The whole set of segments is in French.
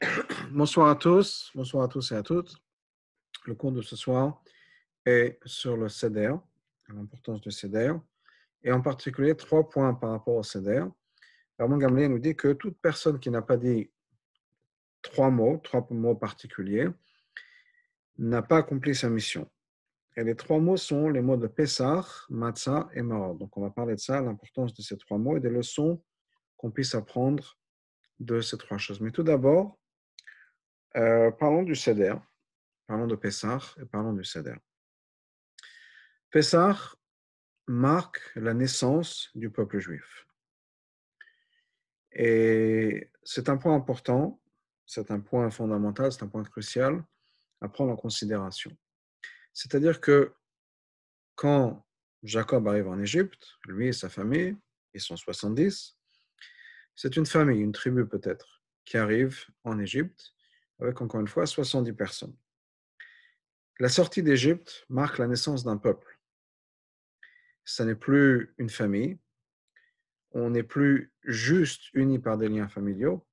Bonsoir à tous, bonsoir à tous et à toutes. Le cours de ce soir est sur le CEDER, l'importance du CEDER, et en particulier trois points par rapport au CEDER. Ramon Gamelin nous dit que toute personne qui n'a pas dit trois mots, trois mots particuliers, n'a pas accompli sa mission. Et les trois mots sont les mots de Pessah, Matzah et Maror. Donc on va parler de ça, l'importance de ces trois mots et des leçons qu'on puisse apprendre de ces trois choses. Mais tout d'abord, euh, parlons du Seder. Parlons de Pessah et parlons du Seder. Pessah marque la naissance du peuple juif. Et c'est un point important, c'est un point fondamental, c'est un point crucial à prendre en considération. C'est-à-dire que quand Jacob arrive en Égypte, lui et sa famille, ils sont 70, c'est une famille, une tribu peut-être, qui arrive en Égypte avec encore une fois 70 personnes. La sortie d'Égypte marque la naissance d'un peuple. Ce n'est plus une famille, on n'est plus juste unis par des liens familiaux,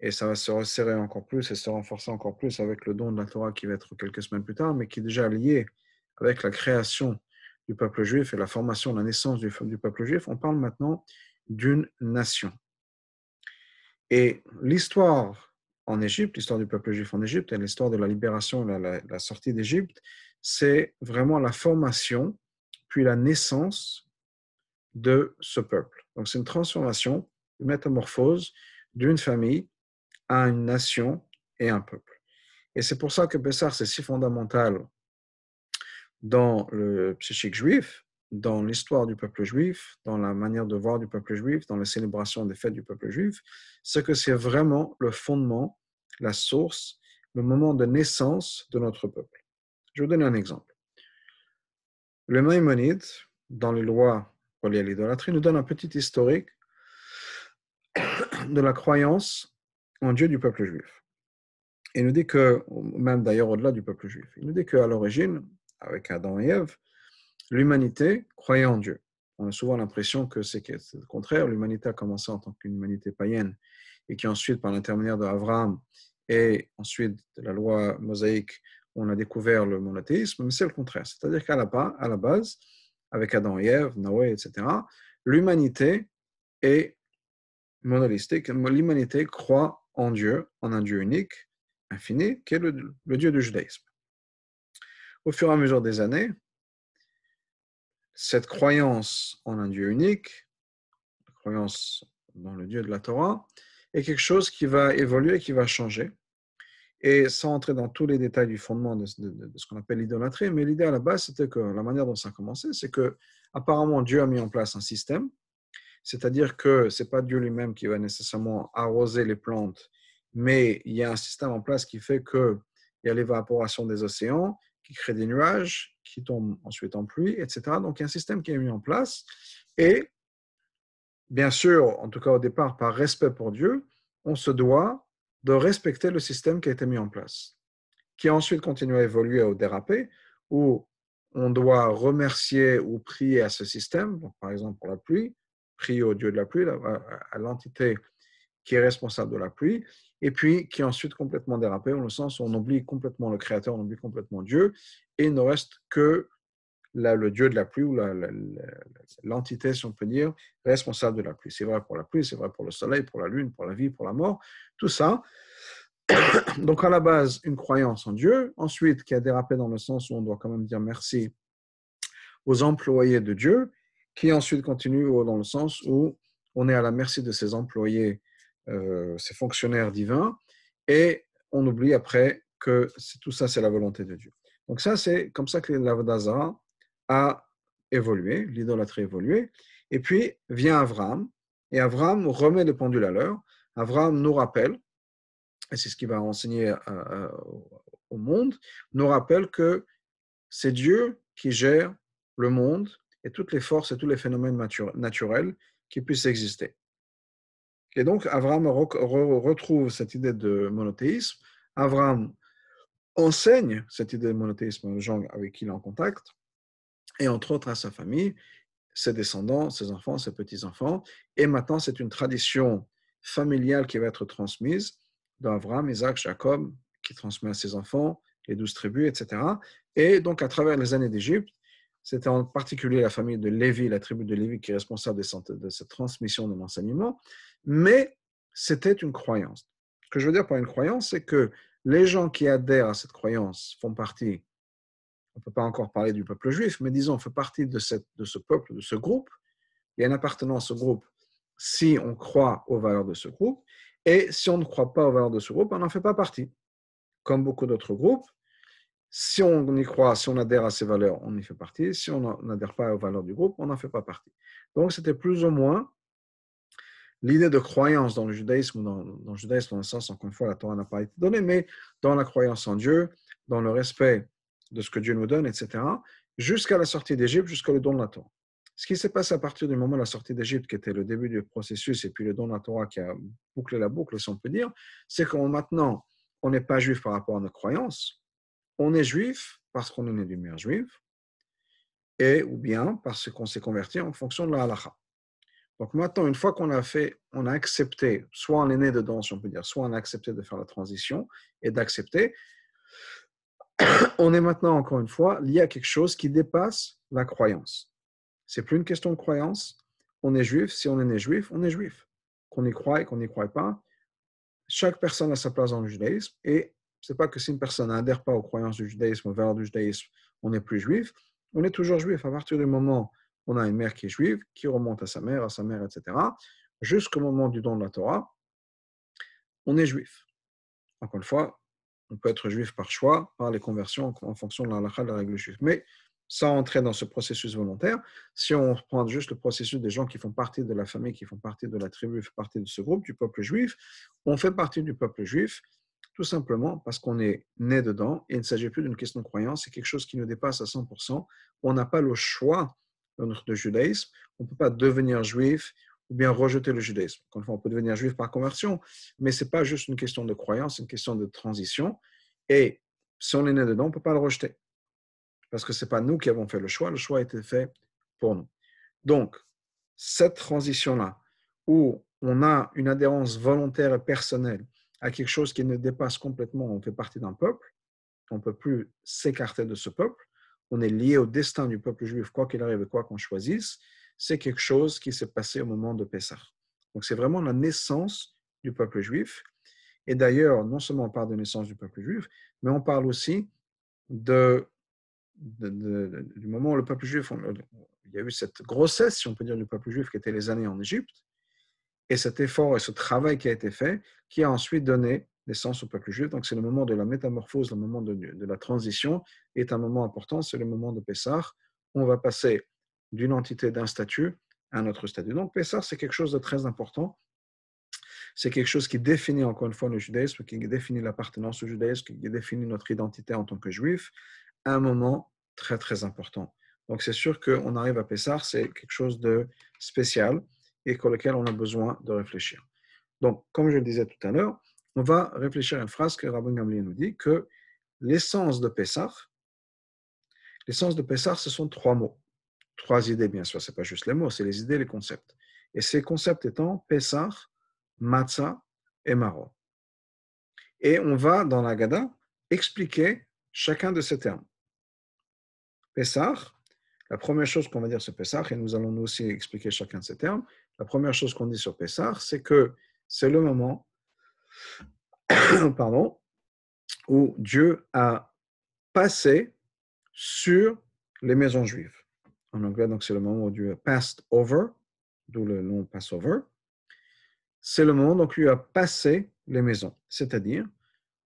et ça va se resserrer encore plus et se renforcer encore plus avec le don de la Torah qui va être quelques semaines plus tard, mais qui est déjà lié avec la création du peuple juif et la formation, la naissance du, du peuple juif. On parle maintenant d'une nation. Et l'histoire en Égypte, l'histoire du peuple juif en Égypte et l'histoire de la libération, la, la, sortie d'Égypte, c'est vraiment la formation, puis la naissance de ce peuple. Donc c'est une transformation, une métamorphose d'une famille à une nation et un peuple. Et c'est pour ça que Bessar, c'est si fondamental dans le psychique juif, dans l'histoire du peuple juif, dans la manière de voir du peuple juif, dans la célébration des fêtes du peuple juif, c'est que c'est vraiment le fondement la source, le moment de naissance de notre peuple. Je vais vous donner un exemple. Le Maïmonide, dans les lois reliées à l'idolâtrie, nous donne un petit historique de la croyance en Dieu du peuple juif. Il nous dit que, même d'ailleurs au-delà du peuple juif, il nous dit qu'à l'origine, avec Adam et Ève, l'humanité croyait en Dieu. On a souvent l'impression que c'est le contraire. L'humanité a commencé en tant qu'une humanité païenne et qui ensuite, par l'intermédiaire d'Abraham, et ensuite de la loi mosaïque, on a découvert le monothéisme, mais c'est le contraire. C'est-à-dire qu'à la, base, avec Adam et Ève, Noé, etc., l'humanité est monolithique. L'humanité croit en Dieu, en un Dieu unique, infini, qui est le, Dieu du judaïsme. Au fur et à mesure des années, cette croyance en un Dieu unique, la croyance dans le Dieu de la Torah, est quelque chose qui va évoluer, qui va changer et sans entrer dans tous les détails du fondement de, ce qu'on appelle l'idolâtrie, mais l'idée à la base, c'était que la manière dont ça a commencé, c'est que apparemment Dieu a mis en place un système, c'est-à-dire que ce n'est pas Dieu lui-même qui va nécessairement arroser les plantes, mais il y a un système en place qui fait qu'il y a l'évaporation des océans, qui crée des nuages, qui tombent ensuite en pluie, etc. Donc il y a un système qui est mis en place, et bien sûr, en tout cas au départ, par respect pour Dieu, on se doit de respecter le système qui a été mis en place, qui ensuite continue à évoluer ou déraper, où on doit remercier ou prier à ce système, par exemple pour la pluie, prier au Dieu de la pluie, à l'entité qui est responsable de la pluie, et puis qui ensuite complètement dérapé, dans le sens où on oublie complètement le Créateur, on oublie complètement Dieu, et il ne reste que le dieu de la pluie ou l'entité, si on peut dire, responsable de la pluie. C'est vrai pour la pluie, c'est vrai pour le soleil, pour la lune, pour la vie, pour la mort, tout ça. Donc à la base, une croyance en Dieu, ensuite qui a dérapé dans le sens où on doit quand même dire merci aux employés de Dieu, qui ensuite continue dans le sens où on est à la merci de ses employés, euh, ses fonctionnaires divins, et on oublie après que tout ça, c'est la volonté de Dieu. Donc ça, c'est comme ça que les a évolué, l'idolâtrie a évolué. Et puis vient Avram, et Avram remet le pendule à l'heure. Avram nous rappelle, et c'est ce qu'il va enseigner euh, euh, au monde, nous rappelle que c'est Dieu qui gère le monde et toutes les forces et tous les phénomènes naturels qui puissent exister. Et donc, Avram retrouve cette idée de monothéisme. Avram enseigne cette idée de monothéisme aux gens avec qui il est en contact et entre autres à sa famille, ses descendants, ses enfants, ses petits-enfants. Et maintenant, c'est une tradition familiale qui va être transmise d'Abraham, Isaac, Jacob, qui transmet à ses enfants, les douze tribus, etc. Et donc, à travers les années d'Égypte, c'était en particulier la famille de Lévi, la tribu de Lévi, qui est responsable de cette transmission de l'enseignement, mais c'était une croyance. Ce que je veux dire par une croyance, c'est que les gens qui adhèrent à cette croyance font partie on ne peut pas encore parler du peuple juif, mais disons, on fait partie de, cette, de ce peuple, de ce groupe. Il y a une appartenance au groupe si on croit aux valeurs de ce groupe, et si on ne croit pas aux valeurs de ce groupe, on n'en fait pas partie. Comme beaucoup d'autres groupes, si on y croit, si on adhère à ces valeurs, on y fait partie. Si on n'adhère pas aux valeurs du groupe, on n'en fait pas partie. Donc, c'était plus ou moins l'idée de croyance dans le judaïsme, dans, dans le judaïsme, dans le sens, encore une fois, la Torah n'a pas été donnée, mais dans la croyance en Dieu, dans le respect de ce que Dieu nous donne, etc., jusqu'à la sortie d'Égypte, jusqu'au don de la Torah. Ce qui s'est passé à partir du moment de la sortie d'Égypte, qui était le début du processus, et puis le don de la Torah qui a bouclé la boucle, si on peut dire, c'est qu'on maintenant, on n'est pas juif par rapport à nos croyances, on est juif parce qu'on est né d'une mère juive, et ou bien parce qu'on s'est converti en fonction de la halakha. Donc maintenant, une fois qu'on a fait, on a accepté, soit on est né dedans, si on peut dire, soit on a accepté de faire la transition et d'accepter, on est maintenant, encore une fois, lié à quelque chose qui dépasse la croyance. C'est plus une question de croyance. On est juif. Si on est né juif, on est juif. Qu'on y et qu'on n'y croit pas. Chaque personne a sa place dans le judaïsme. Et n'est pas que si une personne n'adhère pas aux croyances du judaïsme, aux valeurs du judaïsme, on n'est plus juif. On est toujours juif à partir du moment où on a une mère qui est juive, qui remonte à sa mère, à sa mère, etc. Jusqu'au moment du don de la Torah, on est juif. Encore une fois, on peut être juif par choix, par les conversions en, fonction de la de la règle juive. Mais sans entrer dans ce processus volontaire, si on prend juste le processus des gens qui font partie de la famille, qui font partie de la tribu, qui font partie de ce groupe, du peuple juif, on fait partie du peuple juif tout simplement parce qu'on est né dedans il ne s'agit plus d'une question de croyance, c'est quelque chose qui nous dépasse à 100%. On n'a pas le choix de judaïsme, on ne peut pas devenir juif, ou bien rejeter le judaïsme. Quand on peut devenir juif par conversion, mais ce n'est pas juste une question de croyance, c'est une question de transition. Et si on est né dedans, on ne peut pas le rejeter. Parce que ce n'est pas nous qui avons fait le choix, le choix a été fait pour nous. Donc, cette transition-là, où on a une adhérence volontaire et personnelle à quelque chose qui ne dépasse complètement, on fait partie d'un peuple, on ne peut plus s'écarter de ce peuple, on est lié au destin du peuple juif, quoi qu'il arrive et quoi qu'on choisisse, c'est quelque chose qui s'est passé au moment de Pessah. Donc c'est vraiment la naissance du peuple juif. Et d'ailleurs, non seulement on parle de naissance du peuple juif, mais on parle aussi du moment où le peuple juif, il y a eu cette grossesse, si on peut dire, du peuple juif qui était les années en Égypte, et cet effort et ce travail qui a été fait, qui a ensuite donné naissance au peuple juif. Donc c'est le moment de la métamorphose, le moment de, la transition est un moment important, c'est le moment de Pessah. On va passer d'une entité, d'un statut à un autre statut. Donc, Pessah, c'est quelque chose de très important. C'est quelque chose qui définit encore une fois le judaïsme, qui définit l'appartenance au judaïsme, qui définit notre identité en tant que juif, à un moment très très important. Donc c'est sûr qu'on arrive à Pessah, c'est quelque chose de spécial et pour lequel on a besoin de réfléchir. Donc, comme je le disais tout à l'heure, on va réfléchir à une phrase que Rabbi Gamliel nous dit, que l'essence de Pessah, l'essence de Pessah, ce sont trois mots. Trois idées, bien sûr, ce n'est pas juste les mots, c'est les idées, les concepts. Et ces concepts étant Pessah, Matzah et Marot. Et on va, dans la Gada, expliquer chacun de ces termes. Pessah, la première chose qu'on va dire sur Pessah, et nous allons nous aussi expliquer chacun de ces termes, la première chose qu'on dit sur Pessah, c'est que c'est le moment pardon, où Dieu a passé sur les maisons juives en anglais, donc c'est le moment du passed over, d'où le nom Passover. C'est le moment donc où Dieu a passé les maisons, c'est-à-dire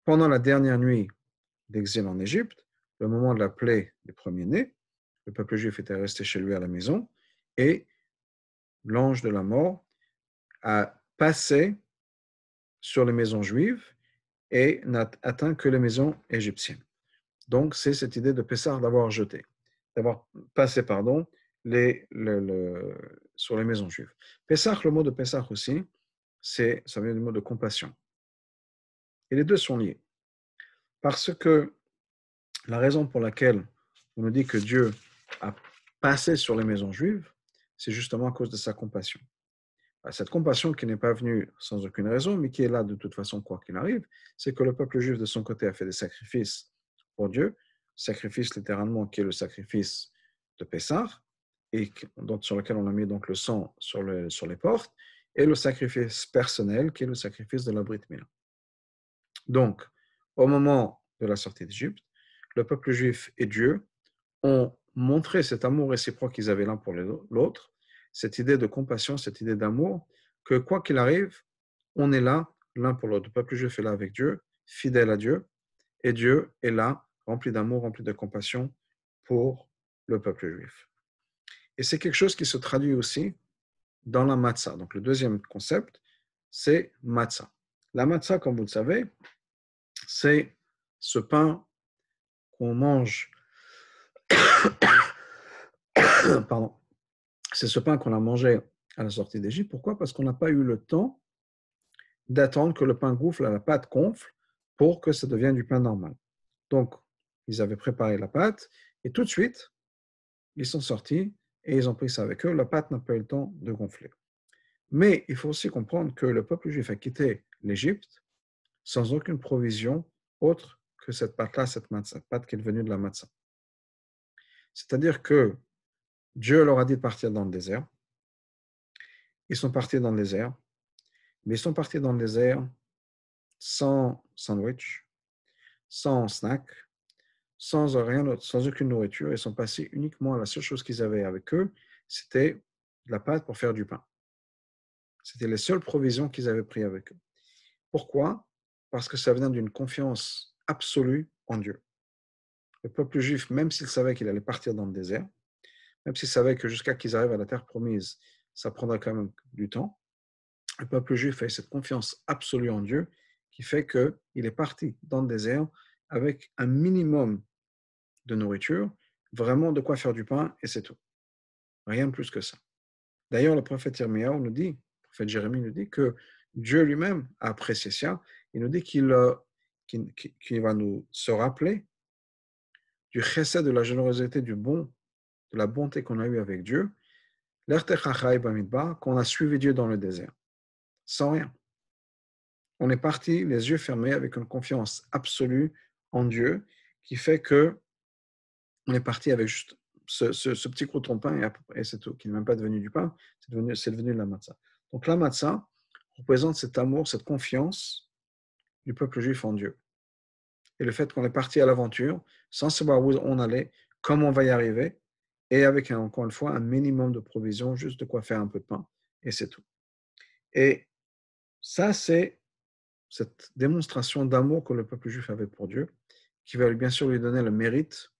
pendant la dernière nuit d'exil en Égypte, le moment de la plaie des premiers-nés, le peuple juif était resté chez lui à la maison et l'ange de la mort a passé sur les maisons juives et n'a atteint que les maisons égyptiennes. Donc, c'est cette idée de pessard d'avoir jeté d'avoir passé, pardon, les, sur les maisons juives. Pessah, le mot de Pessah aussi, c'est, ça vient du mot de compassion. Et les deux sont liés. Parce que la raison pour laquelle on nous dit que Dieu a passé sur les maisons juives, c'est justement à cause de sa compassion. Bah, cette compassion qui n'est pas venue sans aucune raison, mais qui est là de toute façon quoi qu'il arrive, c'est que le peuple juif de son côté a fait des sacrifices pour Dieu, sacrifice littéralement qui est le sacrifice de Pessah, et sur lequel on a mis donc le sang sur, les portes, et le sacrifice personnel qui est le sacrifice de la Brit Mila. Donc, au moment de la sortie d'Égypte, le peuple juif et Dieu ont montré cet amour réciproque qu'ils avaient l'un pour l'autre, cette idée de compassion, cette idée d'amour, que quoi qu'il arrive, on est là l'un pour l'autre. Le peuple juif est là avec Dieu, fidèle à Dieu, et Dieu est là rempli d'amour, rempli de compassion pour le peuple juif. Et c'est quelque chose qui se traduit aussi dans la matzah. Donc le deuxième concept, c'est matzah. La matzah, comme vous le savez, c'est ce pain qu'on mange. Pardon. C'est ce pain qu'on a mangé à la sortie d'Égypte. Pourquoi Parce qu'on n'a pas eu le temps d'attendre que le pain gonfle à la pâte gonfle pour que ça devienne du pain normal. Donc, ils avaient préparé la pâte, et tout de suite, ils sont sortis et ils ont pris ça avec eux. La pâte n'a pas eu le temps de gonfler. Mais il faut aussi comprendre que le peuple juif a quitté l'Égypte sans aucune provision autre que cette pâte-là, cette, cette, pâte qui est venue de la matzah. C'est-à-dire que Dieu leur a dit de partir dans le désert. Ils sont partis dans le désert, mais ils sont partis dans le désert sans sandwich, sans snack, sans rien sans aucune nourriture. Ils sont passés uniquement à la seule chose qu'ils avaient avec eux, c'était de la pâte pour faire du pain. C'était les seules provisions qu'ils avaient prises avec eux. Pourquoi Parce que ça vient d'une confiance absolue en Dieu. Le peuple juif, même s'il savait qu'il allait partir dans le désert, même s'il savait que jusqu'à qu'ils arrivent à la terre promise, ça prendra quand même du temps, le peuple juif a cette confiance absolue en Dieu qui fait qu'il est parti dans le désert avec un minimum de nourriture, vraiment de quoi faire du pain, et c'est tout. Rien de plus que ça. D'ailleurs, le prophète Jérémie nous dit, prophète Jérémie nous dit que Dieu lui-même a apprécié ça. Il nous dit euh, qu'il va nous se rappeler du chesed, de la générosité, du bon, de la bonté qu'on a eue avec Dieu, qu'on a suivi Dieu dans le désert, sans rien. On est parti les yeux fermés avec une confiance absolue en Dieu qui fait que on est parti avec juste ce, petit crouton de pain et, c'est tout, qui n'est même pas devenu du pain, c'est devenu, devenu, de la matzah. Donc la matzah représente cet amour, cette confiance du peuple juif en Dieu. Et le fait qu'on est parti à l'aventure sans savoir où on allait, comment on va y arriver, et avec, encore une fois, un minimum de provisions, juste de quoi faire un peu de pain, et c'est tout. Et ça, c'est cette démonstration d'amour que le peuple juif avait pour Dieu, qui va bien sûr lui donner le mérite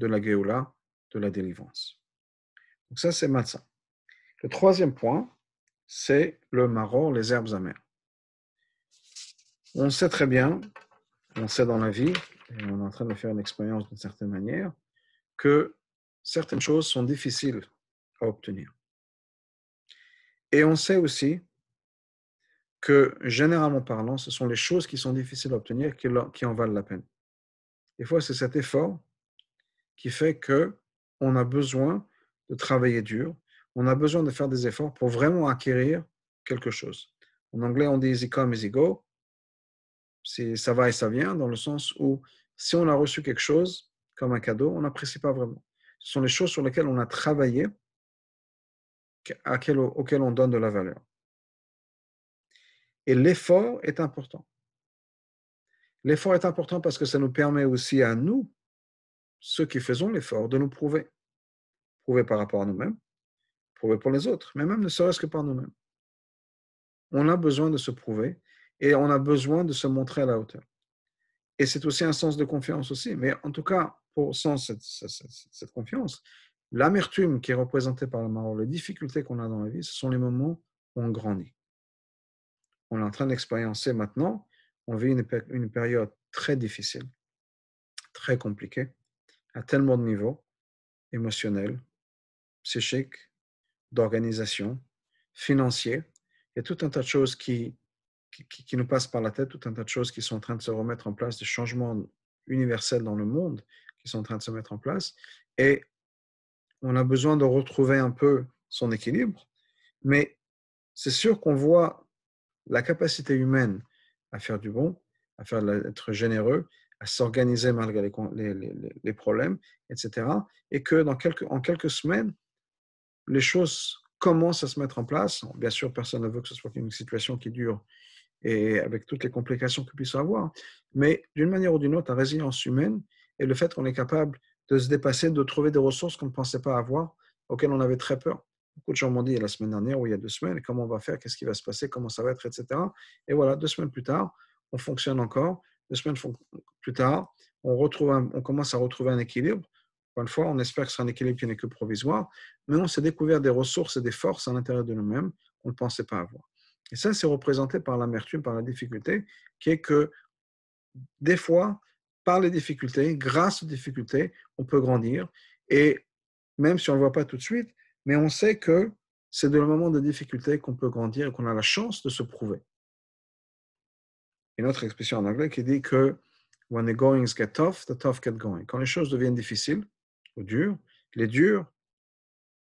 de la Géoula, de la délivrance. Donc ça, c'est Matzah. Le troisième point, c'est le Maror, les herbes amères. On sait très bien, on sait dans la vie, on est en train de faire une expérience d'une certaine manière, que certaines choses sont difficiles à obtenir. Et on sait aussi que, généralement parlant, ce sont les choses qui sont difficiles à obtenir qui en valent la peine. Des fois, c'est cet effort qui fait que on a besoin de travailler dur, on a besoin de faire des efforts pour vraiment acquérir quelque chose. En anglais, on dit easy come, easy go. C'est ça va et ça vient, dans le sens où si on a reçu quelque chose comme un cadeau, on n'apprécie pas vraiment. Ce sont les choses sur lesquelles on a travaillé, auxquelles on donne de la valeur. Et l'effort est important. L'effort est important parce que ça nous permet aussi à nous ceux qui faisons l'effort de nous prouver. Prouver par rapport à nous-mêmes, prouver pour les autres, mais même ne serait-ce que par nous-mêmes. On a besoin de se prouver et on a besoin de se montrer à la hauteur. Et c'est aussi un sens de confiance aussi. Mais en tout cas, pour sans cette, cette confiance, l'amertume qui est représentée par le marron, les difficultés qu'on a dans la vie, ce sont les moments où on grandit. On est en train d'expérimenter maintenant, on vit une, une période très difficile, très compliquée à tellement de niveaux, émotionnels, psychiques, d'organisation, financiers, Il y a tout un tas de choses qui, qui, nous passent par la tête, tout un tas de choses qui sont en train de se remettre en place, des changements universels dans le monde qui sont en train de se mettre en place. Et on a besoin de retrouver un peu son équilibre. Mais c'est sûr qu'on voit la capacité humaine à faire du bon, à faire être généreux, à s'organiser malgré les, problèmes, etc. Et que dans quelques, en quelques semaines, les choses commencent à se mettre en place. Bien sûr, personne ne veut que ce soit une situation qui dure et avec toutes les complications que puisse avoir. Mais d'une manière ou d'une autre, la résilience humaine et le fait qu'on est capable de se dépasser, de trouver des ressources qu'on ne pensait pas avoir, auxquelles on avait très peur. Beaucoup de gens m'ont dit la semaine dernière ou il y a deux semaines, comment on va faire, qu'est-ce qui va se passer, comment ça va être, etc. Et voilà, deux semaines plus tard, on fonctionne encore deux semaines plus tard, on, commence à retrouver un équilibre. Encore une fois, on espère que c'est un équilibre qui n'est que provisoire, mais on s'est découvert des ressources et des forces à l'intérieur de nous-mêmes qu'on ne pensait pas avoir. Et ça, c'est représenté par l'amertume, par la difficulté, qui est que des fois, par les difficultés, grâce aux difficultés, on peut grandir. Et même si on ne le voit pas tout de suite, mais on sait que c'est de le moment de difficulté qu'on peut grandir et qu'on a la chance de se prouver une autre expression en anglais qui dit que when the goings get tough, the tough get going. Quand les choses deviennent difficiles ou dures, les durs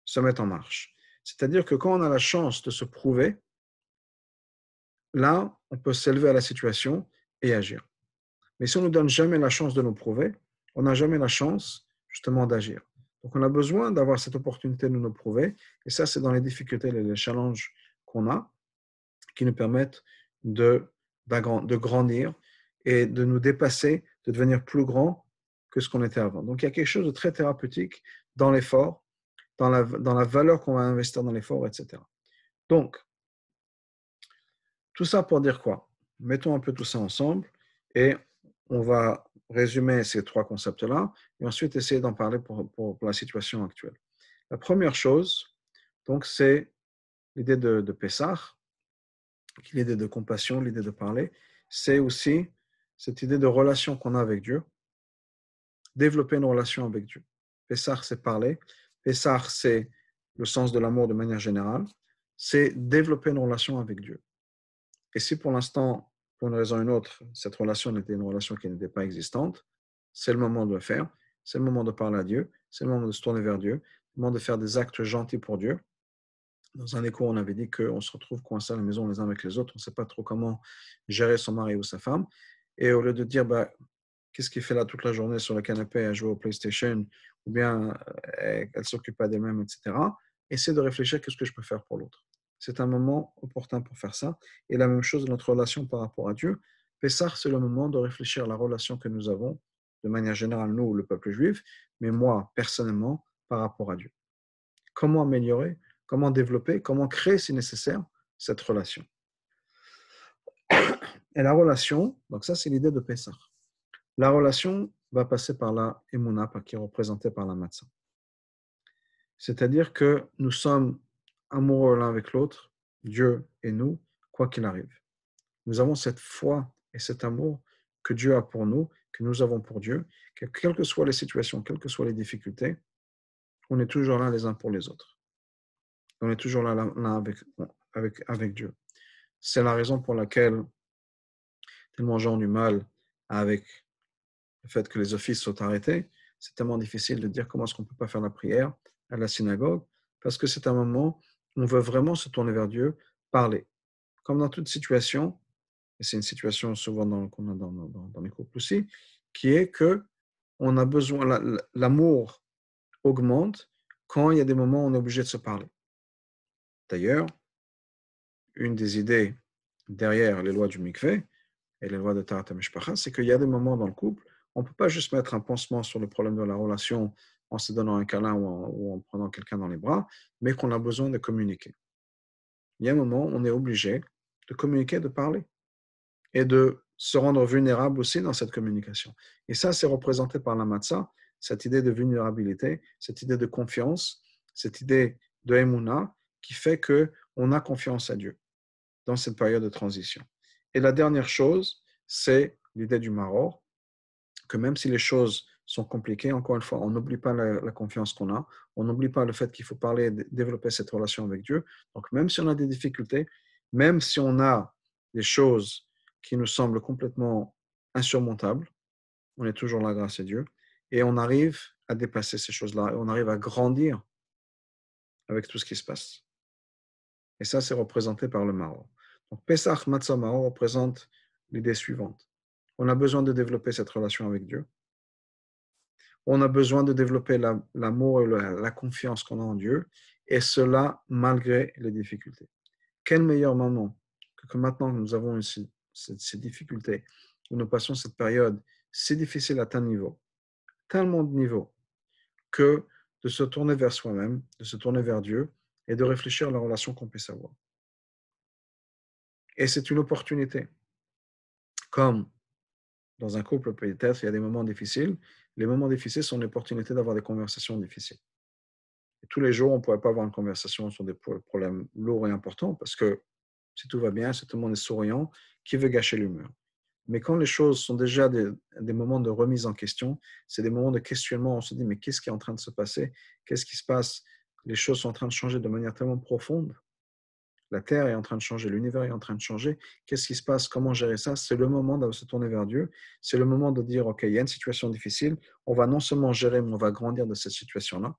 se mettent en marche. C'est-à-dire que quand on a la chance de se prouver, là, on peut s'élever à la situation et agir. Mais si on ne nous donne jamais la chance de nous prouver, on n'a jamais la chance justement d'agir. Donc on a besoin d'avoir cette opportunité de nous prouver. Et ça, c'est dans les difficultés, les challenges qu'on a qui nous permettent de de grandir et de nous dépasser, de devenir plus grand que ce qu'on était avant. Donc il y a quelque chose de très thérapeutique dans l'effort, dans la, dans la valeur qu'on va investir dans l'effort, etc. Donc, tout ça pour dire quoi Mettons un peu tout ça ensemble et on va résumer ces trois concepts-là et ensuite essayer d'en parler pour, la situation actuelle. La première chose, donc, c'est l'idée de, de Pessah, l'idée de compassion, l'idée de parler, c'est aussi cette idée de relation qu'on a avec Dieu. Développer une relation avec Dieu. Pessah, c'est parler. Pessah, c'est le sens de l'amour de manière générale. C'est développer une relation avec Dieu. Et si pour l'instant, pour une raison ou une autre, cette relation était une relation qui n'était pas existante, c'est le moment de le faire. C'est le moment de parler à Dieu. C'est le moment de se tourner vers Dieu. C'est le moment de faire des actes gentils pour Dieu dans un écho, on avait dit qu'on se retrouve coincé à la maison les uns avec les autres, on ne sait pas trop comment gérer son mari ou sa femme. Et au lieu de dire, bah, qu'est-ce qu'il fait là toute la journée sur le canapé à jouer au PlayStation, ou bien euh, elle, ne s'occupe pas d'elle-même, etc., essaie de réfléchir, qu'est-ce que je peux faire pour l'autre C'est un moment opportun pour faire ça. Et la même chose de notre relation par rapport à Dieu. Pessar, c'est le moment de réfléchir à la relation que nous avons, de manière générale, nous, le peuple juif, mais moi, personnellement, par rapport à Dieu. Comment améliorer comment développer, comment créer, si nécessaire, cette relation. Et la relation, donc ça c'est l'idée de Pessah. La relation va passer par la Emouna, qui est représentée par la Matzah. C'est-à-dire que nous sommes amoureux l'un avec l'autre, Dieu et nous, quoi qu'il arrive. Nous avons cette foi et cet amour que Dieu a pour nous, que nous avons pour Dieu, que quelles que soient les situations, quelles que soient les difficultés, on est toujours là les uns pour les autres on est toujours là, avec, avec, avec Dieu. C'est la raison pour laquelle tellement gens ont du mal avec le fait que les offices sont arrêtés. C'est tellement difficile de dire comment est-ce qu'on ne peut pas faire la prière à la synagogue, parce que c'est un moment où on veut vraiment se tourner vers Dieu, parler. Comme dans toute situation, et c'est une situation souvent qu'on a dans, les couples aussi, qui est que on a besoin, l'amour augmente quand il y a des moments où on est obligé de se parler. D'ailleurs, une des idées derrière les lois du mikveh et les lois de Tarat c'est qu'il y a des moments dans le couple, on ne peut pas juste mettre un pansement sur le problème de la relation en se donnant un câlin ou en, prenant quelqu'un dans les bras, mais qu'on a besoin de communiquer. Il y a un moment, où on est obligé de communiquer, de parler et de se rendre vulnérable aussi dans cette communication. Et ça, c'est représenté par la matzah, cette idée de vulnérabilité, cette idée de confiance, cette idée de emuna, qui fait que on a confiance à Dieu dans cette période de transition. Et la dernière chose, c'est l'idée du maror, que même si les choses sont compliquées, encore une fois, on n'oublie pas la, confiance qu'on a, on n'oublie pas le fait qu'il faut parler, développer cette relation avec Dieu. Donc même si on a des difficultés, même si on a des choses qui nous semblent complètement insurmontables, on est toujours la grâce à Dieu et on arrive à dépasser ces choses-là, et on arrive à grandir avec tout ce qui se passe. Et ça, c'est représenté par le Mao. Donc, Pesach Matzah Mao représente l'idée suivante. On a besoin de développer cette relation avec Dieu. On a besoin de développer l'amour et la, confiance qu'on a en Dieu, et cela malgré les difficultés. Quel meilleur moment que, maintenant que nous avons ces, difficultés, où nous passons cette période si difficile à tel niveau, tellement de niveaux, que de se tourner vers soi-même, de se tourner vers Dieu et de réfléchir à la relation qu'on puisse avoir. Et c'est une opportunité. Comme dans un couple, peut-être, il y a des moments difficiles. Les moments difficiles sont l'opportunité d'avoir des conversations difficiles. tous les jours, on ne pourrait pas avoir une conversation sur des problèmes lourds et importants parce que si tout va bien, si tout le monde est souriant, qui veut gâcher l'humeur Mais quand les choses sont déjà des moments de remise en question, c'est des moments de questionnement, on se dit, mais qu'est-ce qui est en train de se passer Qu'est-ce qui se passe les choses sont en train de changer de manière tellement profonde. La Terre est en train de changer, l'univers est en train de changer. Qu'est-ce qui se passe Comment gérer ça C'est le moment de se tourner vers Dieu. C'est le moment de dire, OK, il y a une situation difficile. On va non seulement gérer, mais on va grandir de cette situation-là.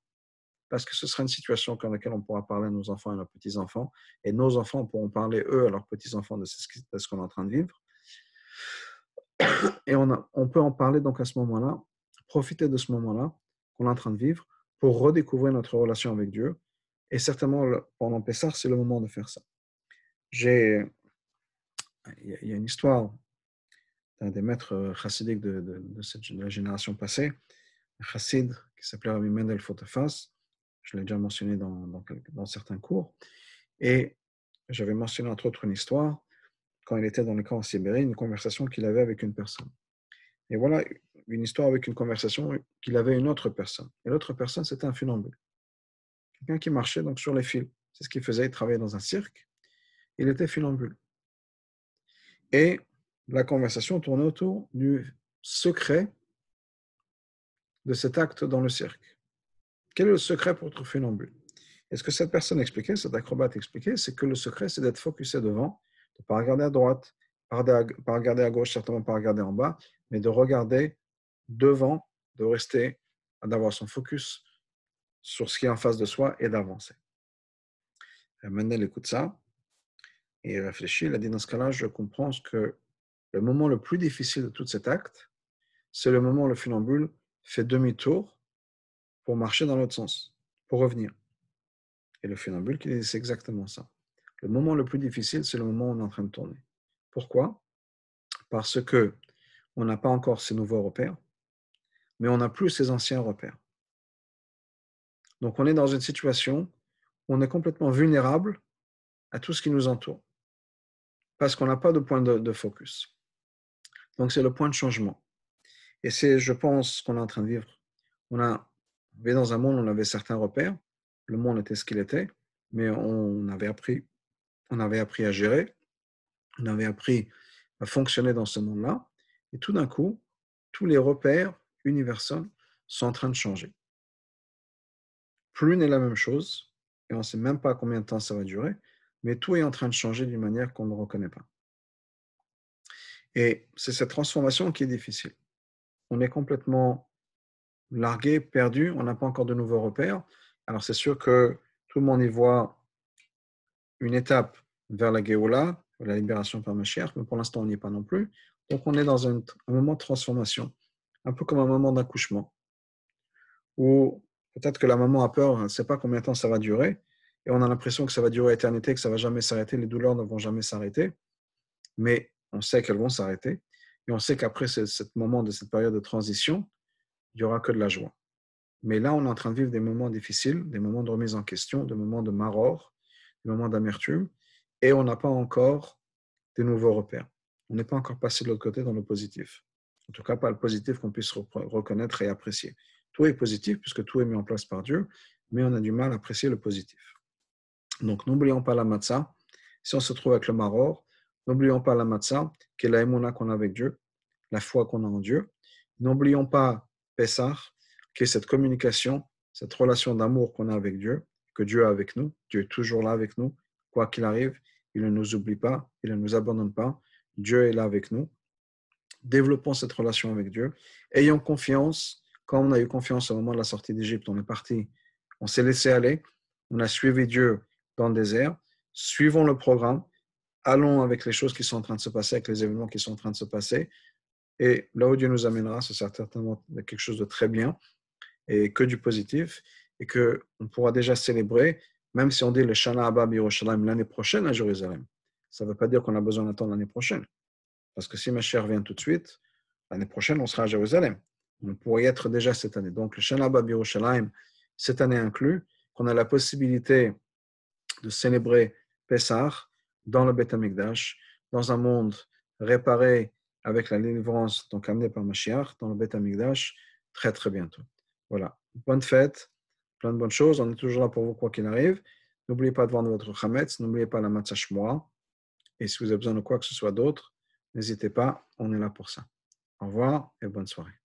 Parce que ce sera une situation dans laquelle on pourra parler à nos enfants et à nos petits-enfants. Et nos enfants pourront parler, eux, à leurs petits-enfants de ce qu'on est en train de vivre. Et on, on peut en parler donc à ce moment-là, profiter de ce moment-là qu'on est en train de vivre pour redécouvrir notre relation avec Dieu. Et certainement, pendant Pessah, c'est le moment de faire ça. J'ai, il y a une histoire d'un des maîtres euh, chassidiques de, cette, la génération passée, un chassid qui s'appelait Rabbi Mendel Fotefas. Je l'ai déjà mentionné dans, dans, dans certains cours. Et j'avais mentionné entre autres une histoire, quand il était dans le camp en Sibérie, une conversation qu'il avait avec une personne. Et voilà une histoire avec une conversation qu'il avait une autre personne. Et l'autre personne, c'était un funambule. Quelqu'un qui marchait donc sur les fils. C'est ce qu'il faisait, il travaillait dans un cirque. Il était funambule. Et la conversation tournait autour du secret de cet acte dans le cirque. Quel est le secret pour être funambule Et ce que cette personne expliquait, cet acrobate expliquait, c'est que le secret, c'est d'être focusé devant, de ne pas regarder à droite, pas regarder à gauche, certainement pas regarder en bas, mais de regarder devant, de rester, d'avoir son focus sur ce qui est en face de soi et d'avancer. Euh, Manel écoute ça et réfléchit. Il a dit dans ce cas-là, je comprends que le moment le plus difficile de tout cet acte, c'est le moment où le funambule fait demi-tour pour marcher dans l'autre sens, pour revenir. Et le funambule qui dit, c'est exactement ça. Le moment le plus difficile, c'est le moment où on est en train de tourner. Pourquoi Parce que on n'a pas encore ces nouveaux repères, mais on n'a plus ces anciens repères. Donc on est dans une situation où on est complètement vulnérable à tout ce qui nous entoure, parce qu'on n'a pas de point de, focus. Donc c'est le point de changement. Et c'est, je pense, ce qu'on est en train de vivre. On a dans un monde où on avait certains repères, le monde était ce qu'il était, mais on avait appris, on avait appris à gérer, on avait appris à fonctionner dans ce monde-là, et tout d'un coup, tous les repères universels sont en train de changer. Plus n'est la même chose, et on ne sait même pas combien de temps ça va durer, mais tout est en train de changer d'une manière qu'on ne reconnaît pas. Et c'est cette transformation qui est difficile. On est complètement largué, perdu, on n'a pas encore de nouveaux repères. Alors c'est sûr que tout le monde y voit une étape vers la Géola, la libération par chère, mais pour l'instant on n'y est pas non plus. Donc on est dans un, moment de transformation, un peu comme un moment d'accouchement, où peut-être que la maman a peur, elle hein, ne sait pas combien de temps ça va durer, et on a l'impression que ça va durer éternité, que ça ne va jamais s'arrêter, les douleurs ne vont jamais s'arrêter, mais on sait qu'elles vont s'arrêter, et on sait qu'après ce, moment de cette période de transition, il n'y aura que de la joie. Mais là, on est en train de vivre des moments difficiles, des moments de remise en question, des moments de maror, des moments d'amertume, et on n'a pas encore des nouveaux repères on n'est pas encore passé de l'autre côté dans le positif. En tout cas, pas le positif qu'on puisse reconnaître et apprécier. Tout est positif puisque tout est mis en place par Dieu, mais on a du mal à apprécier le positif. Donc, n'oublions pas la matzah. Si on se trouve avec le maror, n'oublions pas la matzah, qui est la émona qu'on a avec Dieu, la foi qu'on a en Dieu. N'oublions pas Pessah, qui est cette communication, cette relation d'amour qu'on a avec Dieu, que Dieu a avec nous. Dieu est toujours là avec nous, quoi qu'il arrive. Il ne nous oublie pas, il ne nous abandonne pas. Dieu est là avec nous. Développons cette relation avec Dieu. Ayons confiance, comme on a eu confiance au moment de la sortie d'Égypte. On est parti, on s'est laissé aller, on a suivi Dieu dans le désert. Suivons le programme, allons avec les choses qui sont en train de se passer, avec les événements qui sont en train de se passer. Et là où Dieu nous amènera, c'est certainement quelque chose de très bien et que du positif et qu'on pourra déjà célébrer, même si on dit le Shana Abba l'année prochaine à Jérusalem ça ne veut pas dire qu'on a besoin d'attendre l'année prochaine. Parce que si ma chère vient tout de suite, l'année prochaine, on sera à Jérusalem. On pourrait y être déjà cette année. Donc, le Shanaba Birushalayim, cette année inclus, qu'on a la possibilité de célébrer Pessah dans le Beth dans un monde réparé avec la délivrance donc amenée par Mashiach dans le Beth Amikdash très très bientôt. Voilà. Bonne fête, plein de bonnes choses. On est toujours là pour vous quoi qu'il arrive. N'oubliez pas de vendre votre chametz, n'oubliez pas la matzah shmoa. Et si vous avez besoin de quoi que ce soit d'autre, n'hésitez pas, on est là pour ça. Au revoir et bonne soirée.